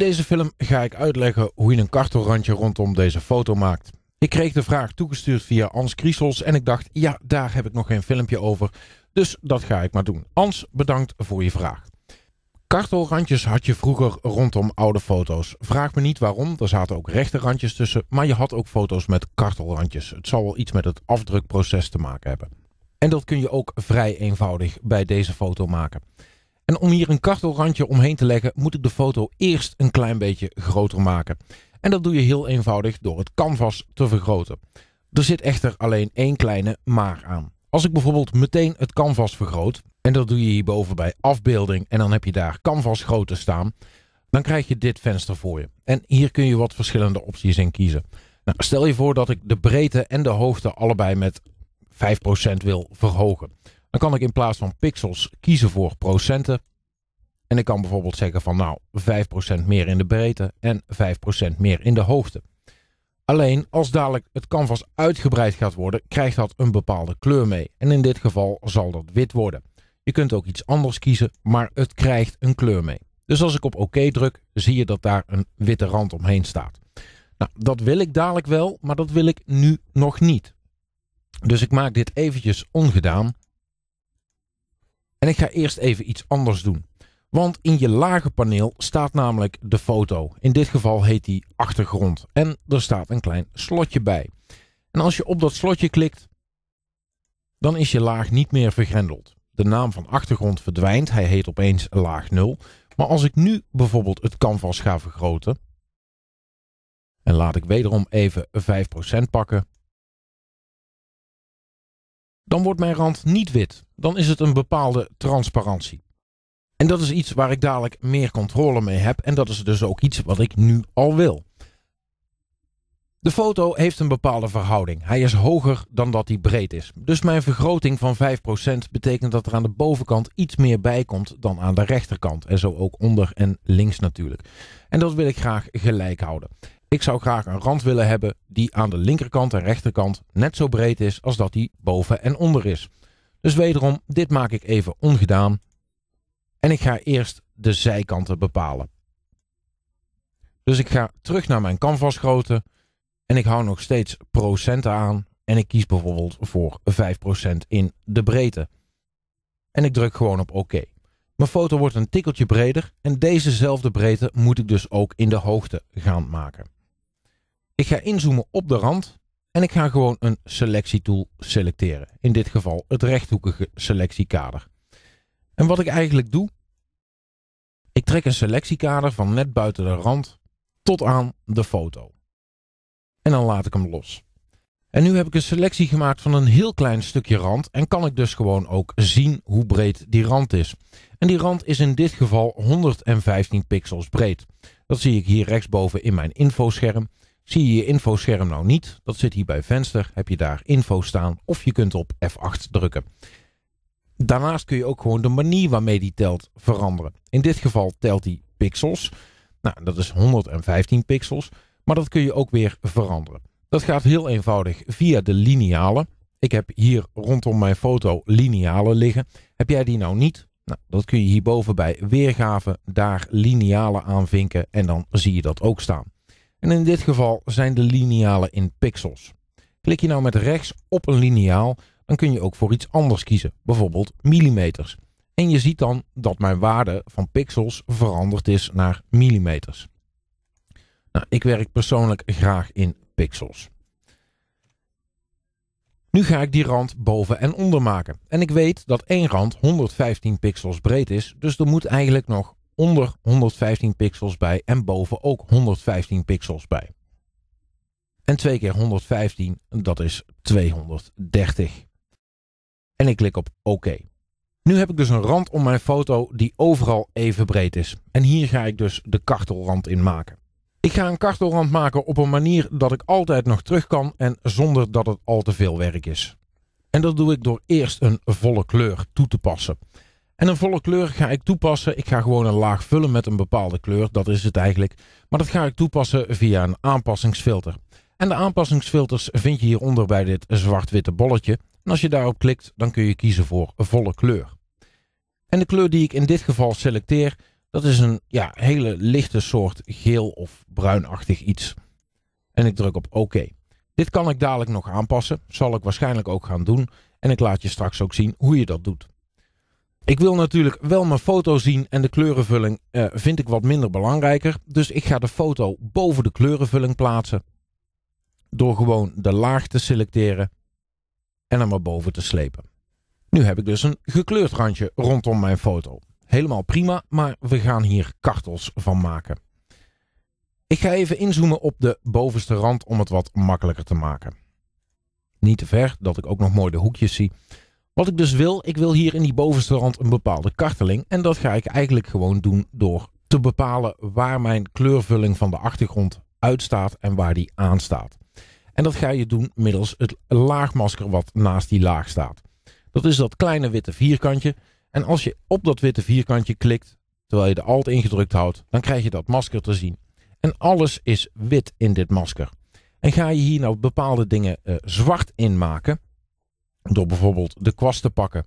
deze film ga ik uitleggen hoe je een kartelrandje rondom deze foto maakt. Ik kreeg de vraag toegestuurd via Ans Kriesels en ik dacht, ja, daar heb ik nog geen filmpje over. Dus dat ga ik maar doen. Ans, bedankt voor je vraag. Kartelrandjes had je vroeger rondom oude foto's. Vraag me niet waarom, er zaten ook rechte randjes tussen, maar je had ook foto's met kartelrandjes. Het zal wel iets met het afdrukproces te maken hebben. En dat kun je ook vrij eenvoudig bij deze foto maken. En om hier een kartelrandje omheen te leggen, moet ik de foto eerst een klein beetje groter maken. En dat doe je heel eenvoudig door het canvas te vergroten. Er zit echter alleen één kleine maar aan. Als ik bijvoorbeeld meteen het canvas vergroot, en dat doe je hierboven bij afbeelding en dan heb je daar canvas groter staan, dan krijg je dit venster voor je. En hier kun je wat verschillende opties in kiezen. Nou, stel je voor dat ik de breedte en de hoogte allebei met 5% wil verhogen. Dan kan ik in plaats van pixels kiezen voor procenten. En ik kan bijvoorbeeld zeggen van nou 5% meer in de breedte en 5% meer in de hoogte. Alleen als dadelijk het canvas uitgebreid gaat worden, krijgt dat een bepaalde kleur mee. En in dit geval zal dat wit worden. Je kunt ook iets anders kiezen, maar het krijgt een kleur mee. Dus als ik op OK druk, zie je dat daar een witte rand omheen staat. Nou, dat wil ik dadelijk wel, maar dat wil ik nu nog niet. Dus ik maak dit eventjes ongedaan en ik ga eerst even iets anders doen. Want in je lage paneel staat namelijk de foto. In dit geval heet die achtergrond. En er staat een klein slotje bij. En als je op dat slotje klikt, dan is je laag niet meer vergrendeld. De naam van achtergrond verdwijnt, hij heet opeens laag 0. Maar als ik nu bijvoorbeeld het canvas ga vergroten, en laat ik wederom even 5% pakken, dan wordt mijn rand niet wit. Dan is het een bepaalde transparantie. En dat is iets waar ik dadelijk meer controle mee heb. En dat is dus ook iets wat ik nu al wil. De foto heeft een bepaalde verhouding. Hij is hoger dan dat hij breed is. Dus mijn vergroting van 5% betekent dat er aan de bovenkant iets meer bij komt dan aan de rechterkant. En zo ook onder en links natuurlijk. En dat wil ik graag gelijk houden. Ik zou graag een rand willen hebben die aan de linkerkant en rechterkant net zo breed is als dat die boven en onder is. Dus wederom, dit maak ik even ongedaan. En ik ga eerst de zijkanten bepalen. Dus ik ga terug naar mijn canvasgrootte en ik hou nog steeds procenten aan. En ik kies bijvoorbeeld voor 5% in de breedte. En ik druk gewoon op oké. OK. Mijn foto wordt een tikkeltje breder en dezezelfde breedte moet ik dus ook in de hoogte gaan maken. Ik ga inzoomen op de rand en ik ga gewoon een selectietool selecteren. In dit geval het rechthoekige selectiekader. En wat ik eigenlijk doe, ik trek een selectiekader van net buiten de rand tot aan de foto. En dan laat ik hem los. En nu heb ik een selectie gemaakt van een heel klein stukje rand en kan ik dus gewoon ook zien hoe breed die rand is. En die rand is in dit geval 115 pixels breed. Dat zie ik hier rechtsboven in mijn infoscherm. Zie je je infoscherm nou niet? Dat zit hier bij venster. Heb je daar info staan of je kunt op F8 drukken. Daarnaast kun je ook gewoon de manier waarmee die telt veranderen. In dit geval telt die pixels. Nou, dat is 115 pixels. Maar dat kun je ook weer veranderen. Dat gaat heel eenvoudig via de linealen. Ik heb hier rondom mijn foto linealen liggen. Heb jij die nou niet? Nou, dat kun je hierboven bij weergave daar linealen aanvinken en dan zie je dat ook staan. En in dit geval zijn de linealen in pixels. Klik je nou met rechts op een lineaal, dan kun je ook voor iets anders kiezen, bijvoorbeeld millimeters. En je ziet dan dat mijn waarde van pixels veranderd is naar millimeters. Nou, ik werk persoonlijk graag in pixels. Nu ga ik die rand boven en onder maken. En ik weet dat één rand 115 pixels breed is, dus er moet eigenlijk nog onder 115 pixels bij en boven ook 115 pixels bij. En 2 keer 115, dat is 230. En ik klik op OK. Nu heb ik dus een rand om mijn foto die overal even breed is. En hier ga ik dus de kartelrand in maken. Ik ga een kartelrand maken op een manier dat ik altijd nog terug kan en zonder dat het al te veel werk is. En dat doe ik door eerst een volle kleur toe te passen. En een volle kleur ga ik toepassen. Ik ga gewoon een laag vullen met een bepaalde kleur. Dat is het eigenlijk. Maar dat ga ik toepassen via een aanpassingsfilter. En de aanpassingsfilters vind je hieronder bij dit zwart-witte bolletje. En als je daarop klikt, dan kun je kiezen voor volle kleur. En de kleur die ik in dit geval selecteer, dat is een ja, hele lichte soort geel of bruinachtig iets. En ik druk op OK. Dit kan ik dadelijk nog aanpassen, zal ik waarschijnlijk ook gaan doen. En ik laat je straks ook zien hoe je dat doet. Ik wil natuurlijk wel mijn foto zien en de kleurenvulling eh, vind ik wat minder belangrijker. Dus ik ga de foto boven de kleurenvulling plaatsen. Door gewoon de laag te selecteren en hem boven te slepen. Nu heb ik dus een gekleurd randje rondom mijn foto. Helemaal prima, maar we gaan hier kartels van maken. Ik ga even inzoomen op de bovenste rand om het wat makkelijker te maken. Niet te ver, dat ik ook nog mooi de hoekjes zie. Wat ik dus wil, ik wil hier in die bovenste rand een bepaalde karteling. En dat ga ik eigenlijk gewoon doen door te bepalen waar mijn kleurvulling van de achtergrond uitstaat en waar die aanstaat. En dat ga je doen middels het laagmasker wat naast die laag staat. Dat is dat kleine witte vierkantje. En als je op dat witte vierkantje klikt, terwijl je de alt ingedrukt houdt, dan krijg je dat masker te zien. En alles is wit in dit masker. En ga je hier nou bepaalde dingen eh, zwart in maken, door bijvoorbeeld de kwast te pakken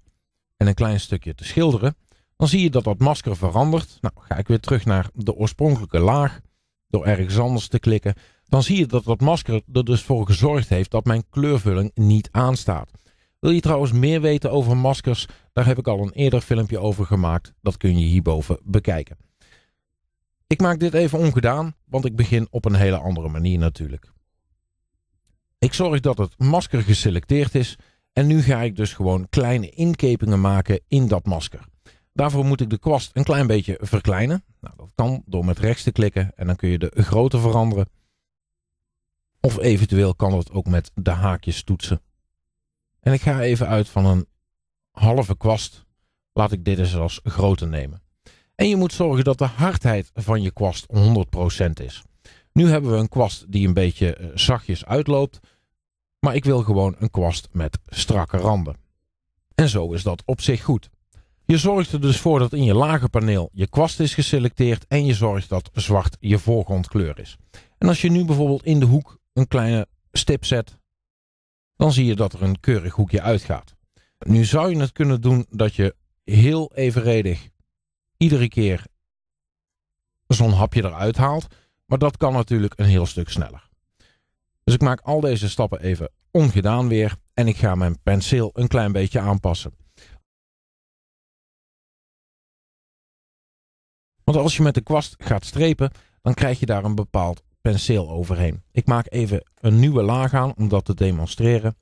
en een klein stukje te schilderen, dan zie je dat dat masker verandert. Nou, ga ik weer terug naar de oorspronkelijke laag door ergens anders te klikken. Dan zie je dat dat masker er dus voor gezorgd heeft dat mijn kleurvulling niet aanstaat. Wil je trouwens meer weten over maskers? Daar heb ik al een eerder filmpje over gemaakt. Dat kun je hierboven bekijken. Ik maak dit even ongedaan, want ik begin op een hele andere manier natuurlijk. Ik zorg dat het masker geselecteerd is en nu ga ik dus gewoon kleine inkepingen maken in dat masker. Daarvoor moet ik de kwast een klein beetje verkleinen. Nou, dat kan door met rechts te klikken en dan kun je de grootte veranderen. Of eventueel kan dat ook met de haakjes toetsen. En ik ga even uit van een halve kwast. Laat ik dit eens als grootte nemen. En je moet zorgen dat de hardheid van je kwast 100% is. Nu hebben we een kwast die een beetje eh, zachtjes uitloopt maar ik wil gewoon een kwast met strakke randen. En zo is dat op zich goed. Je zorgt er dus voor dat in je lage paneel je kwast is geselecteerd en je zorgt dat zwart je voorgrondkleur is. En als je nu bijvoorbeeld in de hoek een kleine stip zet, dan zie je dat er een keurig hoekje uitgaat. Nu zou je het kunnen doen dat je heel evenredig iedere keer zo'n hapje eruit haalt, maar dat kan natuurlijk een heel stuk sneller. Dus ik maak al deze stappen even ongedaan weer en ik ga mijn penseel een klein beetje aanpassen. Want als je met de kwast gaat strepen, dan krijg je daar een bepaald penseel overheen. Ik maak even een nieuwe laag aan om dat te demonstreren.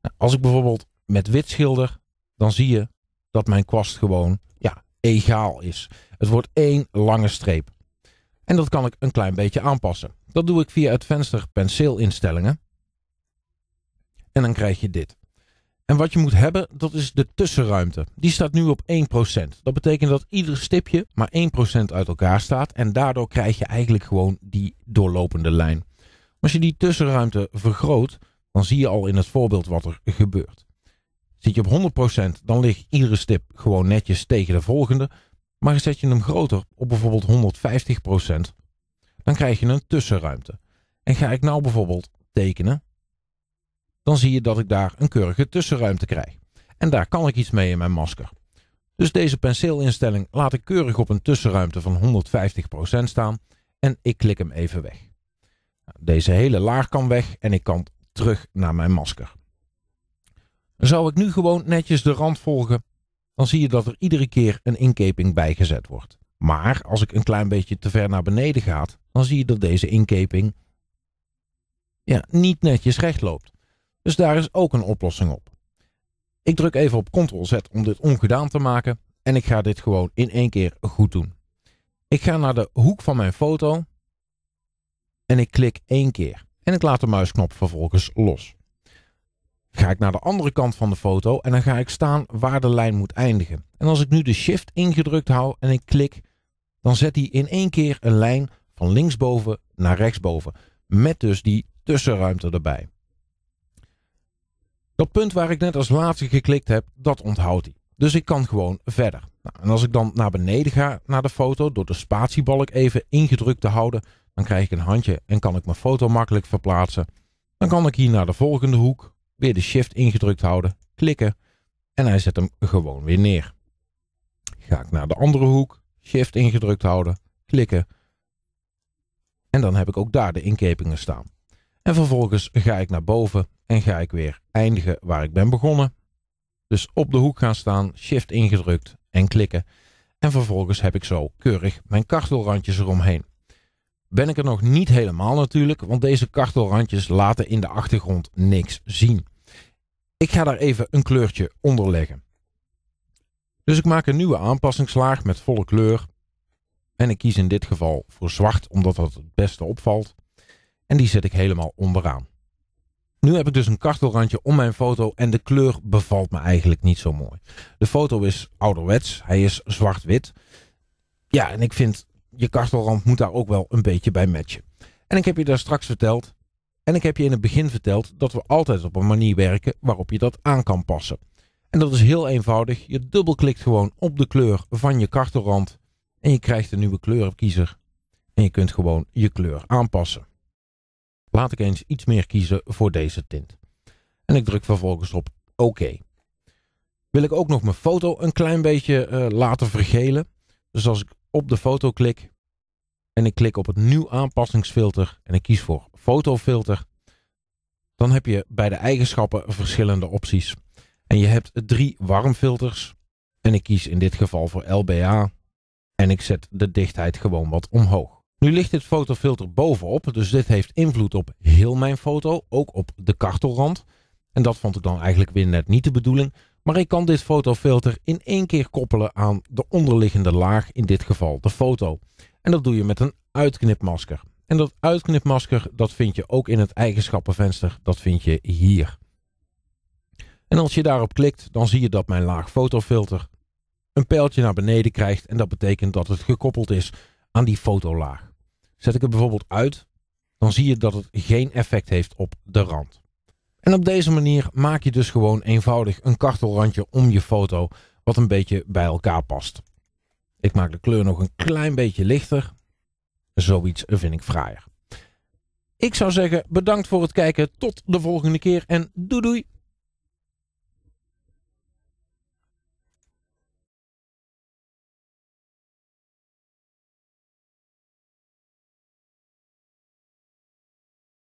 Nou, als ik bijvoorbeeld met wit schilder, dan zie je dat mijn kwast gewoon ja, egaal is. Het wordt één lange streep. En dat kan ik een klein beetje aanpassen. Dat doe ik via het venster penseelinstellingen. En dan krijg je dit. En wat je moet hebben, dat is de tussenruimte. Die staat nu op 1%. Dat betekent dat ieder stipje maar 1% uit elkaar staat. En daardoor krijg je eigenlijk gewoon die doorlopende lijn. Als je die tussenruimte vergroot, dan zie je al in het voorbeeld wat er gebeurt. Zit je op 100%, dan ligt iedere stip gewoon netjes tegen de volgende. Maar zet je hem groter, op bijvoorbeeld 150%, dan krijg je een tussenruimte. En ga ik nou bijvoorbeeld tekenen, dan zie je dat ik daar een keurige tussenruimte krijg. En daar kan ik iets mee in mijn masker. Dus deze penseelinstelling laat ik keurig op een tussenruimte van 150% staan en ik klik hem even weg. Nou, deze hele laag kan weg en ik kan terug naar mijn masker. Zou ik nu gewoon netjes de rand volgen? dan zie je dat er iedere keer een inkeping bijgezet wordt. Maar als ik een klein beetje te ver naar beneden ga, dan zie je dat deze inkeping ja, niet netjes recht loopt. Dus daar is ook een oplossing op. Ik druk even op Ctrl-Z om dit ongedaan te maken en ik ga dit gewoon in één keer goed doen. Ik ga naar de hoek van mijn foto en ik klik één keer en ik laat de muisknop vervolgens los ga ik naar de andere kant van de foto en dan ga ik staan waar de lijn moet eindigen. En als ik nu de shift ingedrukt hou en ik klik, dan zet hij in één keer een lijn van linksboven naar rechtsboven. Met dus die tussenruimte erbij. Dat punt waar ik net als laatste geklikt heb, dat onthoudt hij. Dus ik kan gewoon verder. Nou, en als ik dan naar beneden ga naar de foto, door de spatiebalk even ingedrukt te houden, dan krijg ik een handje en kan ik mijn foto makkelijk verplaatsen. Dan kan ik hier naar de volgende hoek weer de shift ingedrukt houden, klikken en hij zet hem gewoon weer neer. Ga ik naar de andere hoek, shift ingedrukt houden, klikken en dan heb ik ook daar de inkepingen staan. En vervolgens ga ik naar boven en ga ik weer eindigen waar ik ben begonnen. Dus op de hoek gaan staan, shift ingedrukt en klikken. En vervolgens heb ik zo keurig mijn kartelrandjes eromheen ben ik er nog niet helemaal natuurlijk, want deze kartelrandjes laten in de achtergrond niks zien. Ik ga daar even een kleurtje onder leggen. Dus ik maak een nieuwe aanpassingslaag met volle kleur. En ik kies in dit geval voor zwart, omdat dat het beste opvalt. En die zet ik helemaal onderaan. Nu heb ik dus een kartelrandje om mijn foto en de kleur bevalt me eigenlijk niet zo mooi. De foto is ouderwets, hij is zwart-wit. Ja, en ik vind je kastelrand moet daar ook wel een beetje bij matchen. En ik heb je daar straks verteld. En ik heb je in het begin verteld dat we altijd op een manier werken waarop je dat aan kan passen. En dat is heel eenvoudig. Je dubbelklikt gewoon op de kleur van je kartelrand. En je krijgt een nieuwe kleurkiezer. En je kunt gewoon je kleur aanpassen. Laat ik eens iets meer kiezen voor deze tint. En ik druk vervolgens op oké. OK. Wil ik ook nog mijn foto een klein beetje eh, laten vergelen. Dus als ik op de foto klik en ik klik op het nieuw aanpassingsfilter en ik kies voor fotofilter, dan heb je bij de eigenschappen verschillende opties. En je hebt drie warmfilters en ik kies in dit geval voor LBA en ik zet de dichtheid gewoon wat omhoog. Nu ligt dit fotofilter bovenop, dus dit heeft invloed op heel mijn foto, ook op de kartelrand. En dat vond ik dan eigenlijk weer net niet de bedoeling. Maar ik kan dit fotofilter in één keer koppelen aan de onderliggende laag, in dit geval de foto. En dat doe je met een uitknipmasker. En dat uitknipmasker dat vind je ook in het eigenschappenvenster, dat vind je hier. En als je daarop klikt, dan zie je dat mijn laag fotofilter een pijltje naar beneden krijgt en dat betekent dat het gekoppeld is aan die fotolaag. Zet ik het bijvoorbeeld uit, dan zie je dat het geen effect heeft op de rand. En op deze manier maak je dus gewoon eenvoudig een kartelrandje om je foto wat een beetje bij elkaar past. Ik maak de kleur nog een klein beetje lichter. Zoiets vind ik fraaier. Ik zou zeggen bedankt voor het kijken. Tot de volgende keer en doei doei.